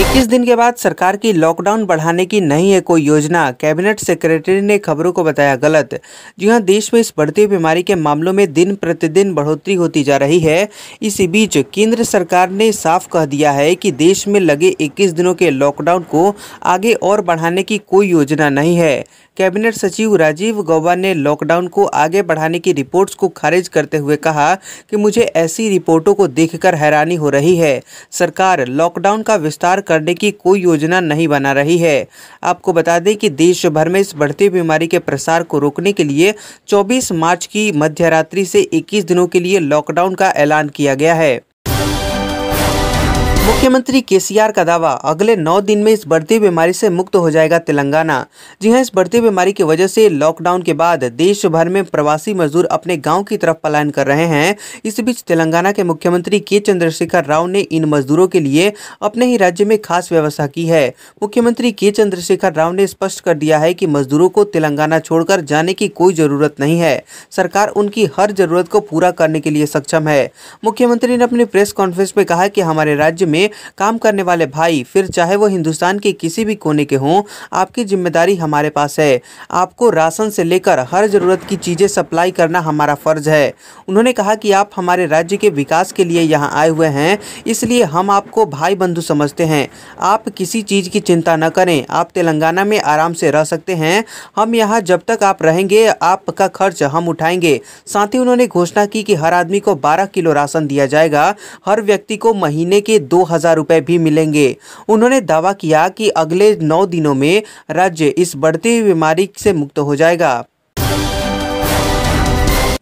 इक्कीस दिन के बाद सरकार की लॉकडाउन बढ़ाने की नहीं है कोई योजना कैबिनेट सेक्रेटरी ने खबरों को बताया गलत जी हाँ, देश में इस बढ़ती बीमारी के मामलों में दिन प्रतिदिन बढ़ोतरी होती जा रही है इसी बीच केंद्र सरकार ने साफ कह दिया है कि देश में लगे 21 दिनों के लॉकडाउन को आगे और बढ़ाने की कोई योजना नहीं है कैबिनेट सचिव राजीव गौबा ने लॉकडाउन को आगे बढ़ाने की रिपोर्ट्स को खारिज करते हुए कहा कि मुझे ऐसी रिपोर्टों को देखकर हैरानी हो रही है सरकार लॉकडाउन का विस्तार करने की कोई योजना नहीं बना रही है आपको बता दें कि देश भर में इस बढ़ती बीमारी के प्रसार को रोकने के लिए चौबीस मार्च की मध्यरात्रि से इक्कीस दिनों के लिए लॉकडाउन का ऐलान किया गया है मुख्यमंत्री केसीआर का दावा अगले नौ दिन में इस बढ़ती बीमारी से मुक्त हो जाएगा तेलंगाना जी हां इस बढ़ती बीमारी की वजह से लॉकडाउन के बाद देश भर में प्रवासी मजदूर अपने गांव की तरफ पलायन कर रहे हैं इस बीच तेलंगाना के मुख्यमंत्री के चंद्रशेखर राव ने इन मजदूरों के लिए अपने ही राज्य में खास व्यवस्था की है मुख्यमंत्री के चंद्रशेखर राव ने स्पष्ट कर दिया है की मजदूरों को तेलंगाना छोड़कर जाने की कोई जरूरत नहीं है सरकार उनकी हर जरूरत को पूरा करने के लिए सक्षम है मुख्यमंत्री ने अपनी प्रेस कॉन्फ्रेंस में कहा की हमारे राज्य में काम करने वाले भाई फिर चाहे वो हिंदुस्तान के किसी भी कोने के हों आपकी जिम्मेदारी हमारे पास है आपको राशन से लेकर हर ज़रूरत की चीज़ें सप्लाई करना हमारा फ़र्ज है उन्होंने कहा कि आप हमारे राज्य के विकास के लिए यहाँ आए हुए हैं इसलिए हम आपको भाई बंधु समझते हैं आप किसी चीज़ की चिंता न करें आप तेलंगाना में आराम से रह सकते हैं हम यहाँ जब तक आप रहेंगे आपका खर्च हम उठाएंगे साथ ही उन्होंने घोषणा की कि हर आदमी को 12 किलो राशन दिया जाएगा हर व्यक्ति को महीने के दो हज़ार रुपए भी मिलेंगे उन्होंने दावा किया कि अगले नौ दिनों में राज्य इस बढ़ती हुई बीमारी से मुक्त हो जाएगा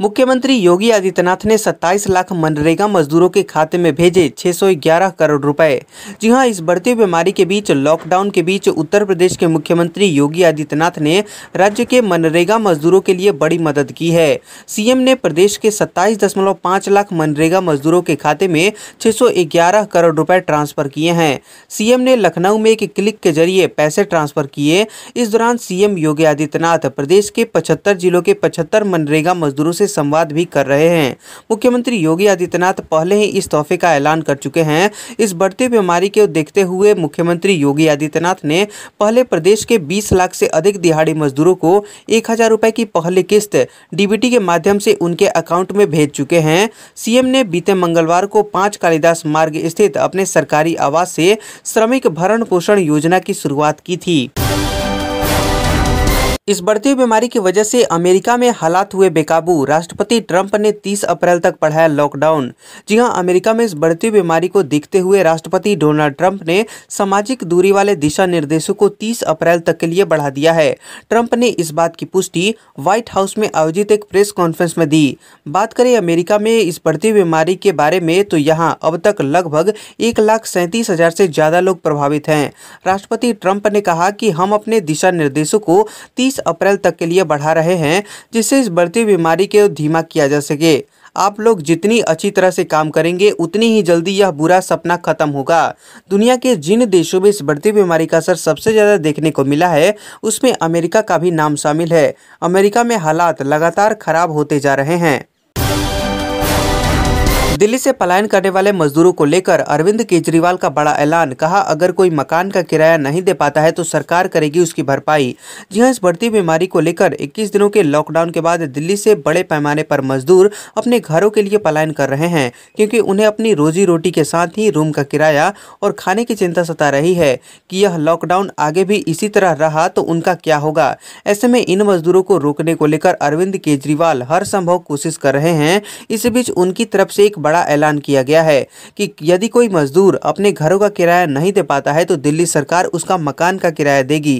मुख्यमंत्री योगी आदित्यनाथ ने 27 लाख मनरेगा मजदूरों के खाते में भेजे 611 करोड़ रुपए जी हां इस बढ़ती बीमारी के बीच लॉकडाउन के बीच उत्तर प्रदेश के मुख्यमंत्री योगी आदित्यनाथ ने राज्य के मनरेगा मजदूरों के लिए बड़ी मदद की है सीएम ने प्रदेश के सत्ताईस लाख मनरेगा मजदूरों के खाते में छह करोड़ रुपए ट्रांसफर किए हैं सीएम ने लखनऊ में एक क्लिक के जरिए पैसे ट्रांसफर किए इस दौरान सीएम योगी आदित्यनाथ प्रदेश के पचहत्तर जिलों के पचहत्तर मनरेगा मजदूरों से संवाद भी कर रहे हैं मुख्यमंत्री योगी आदित्यनाथ पहले ही इस तोहफे का ऐलान कर चुके हैं इस बढ़ती बीमारी को देखते हुए मुख्यमंत्री योगी आदित्यनाथ ने पहले प्रदेश के 20 लाख से अधिक दिहाड़ी मजदूरों को एक हज़ार रूपए की पहली किस्त डीबीटी के माध्यम से उनके अकाउंट में भेज चुके हैं सीएम ने बीते मंगलवार को पाँच कालिदास मार्ग स्थित अपने सरकारी आवास से श्रमिक भरण पोषण योजना की शुरुआत की थी इस बढ़ती हुई बीमारी की वजह से अमेरिका में हालात हुए बेकाबू राष्ट्रपति ट्रंप ने 30 अप्रैल तक बढ़ाया लॉकडाउन जी हां अमेरिका में इस बढ़ती बीमारी को देखते हुए राष्ट्रपति डोनाल्ड ट्रंप ने सामाजिक दूरी वाले दिशा निर्देशों को 30 अप्रैल तक के लिए बढ़ा दिया है ट्रंप ने इस बात की पुष्टि व्हाइट हाउस में आयोजित एक प्रेस कॉन्फ्रेंस में दी बात करें अमेरिका में इस बढ़ती बीमारी के बारे में तो यहाँ अब तक लगभग एक लाख सैंतीस हजार से ज़्यादा लोग प्रभावित हैं राष्ट्रपति ट्रंप ने कहा कि हम अपने दिशा निर्देशों को तीस 30 अप्रैल तक के लिए बढ़ा रहे हैं जिससे इस बढ़ती बीमारी को धीमा किया जा सके आप लोग जितनी अच्छी तरह से काम करेंगे उतनी ही जल्दी यह बुरा सपना खत्म होगा दुनिया के जिन देशों में इस बढ़ती बीमारी का असर सबसे ज़्यादा देखने को मिला है उसमें अमेरिका का भी नाम शामिल है अमेरिका में हालात लगातार खराब होते जा रहे हैं दिल्ली से पलायन करने वाले मजदूरों को लेकर अरविंद केजरीवाल का बड़ा ऐलान कहा अगर कोई मकान का किराया नहीं दे पाता है तो सरकार करेगी उसकी भरपाई जी हाँ इस बढ़ती बीमारी को लेकर 21 दिनों के लॉकडाउन के बाद दिल्ली से बड़े पैमाने पर मजदूर अपने घरों के लिए पलायन कर रहे हैं क्योंकि उन्हें अपनी रोजी रोटी के साथ ही रूम का किराया और खाने की चिंता सता रही है कि यह लॉकडाउन आगे भी इसी तरह रहा तो उनका क्या होगा ऐसे में इन मजदूरों को रोकने को लेकर अरविंद केजरीवाल हर संभव कोशिश कर रहे हैं इसी बीच उनकी तरफ से एक बड़ा ऐलान किया गया है कि यदि कोई मजदूर अपने घरों का किराया नहीं दे पाता है तो दिल्ली सरकार उसका मकान का किराया देगी